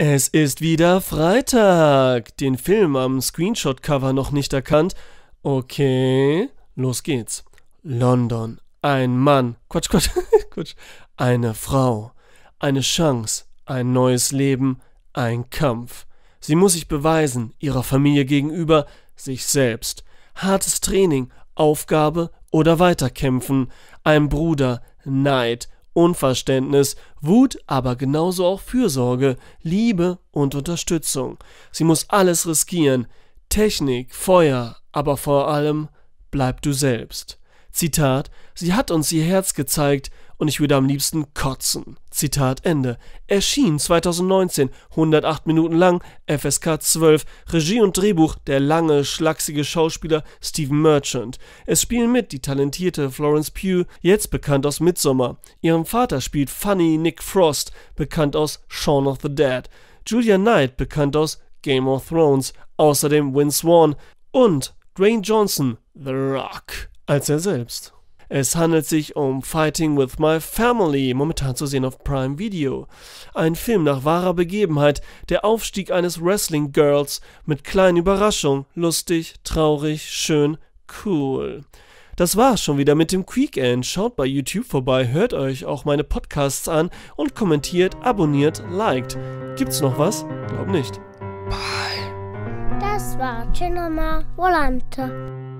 Es ist wieder Freitag. Den Film am Screenshot-Cover noch nicht erkannt. Okay, los geht's. London. Ein Mann. Quatsch, Quatsch, Quatsch. Eine Frau. Eine Chance. Ein neues Leben. Ein Kampf. Sie muss sich beweisen, ihrer Familie gegenüber, sich selbst. Hartes Training, Aufgabe oder weiterkämpfen. Ein Bruder, Neid, Unverständnis, Wut, aber genauso auch Fürsorge, Liebe und Unterstützung. Sie muss alles riskieren. Technik, Feuer, aber vor allem bleib du selbst. Zitat, sie hat uns ihr Herz gezeigt, und ich würde am liebsten kotzen. Zitat Ende. Erschien 2019, 108 Minuten lang, FSK 12, Regie und Drehbuch der lange, schlachsige Schauspieler Stephen Merchant. Es spielen mit die talentierte Florence Pugh, jetzt bekannt aus Midsommar. Ihren Vater spielt Funny Nick Frost, bekannt aus Shaun of the Dead. Julia Knight, bekannt aus Game of Thrones, außerdem Win Swan und Dwayne Johnson, The Rock, als er selbst. Es handelt sich um Fighting with My Family, momentan zu sehen auf Prime Video. Ein Film nach wahrer Begebenheit, der Aufstieg eines Wrestling Girls mit kleinen Überraschungen, lustig, traurig, schön, cool. Das war's schon wieder mit dem Quickend. Schaut bei YouTube vorbei, hört euch auch meine Podcasts an und kommentiert, abonniert, liked. Gibt's noch was? Glaub nicht. Bye. Das war Cinema Volante.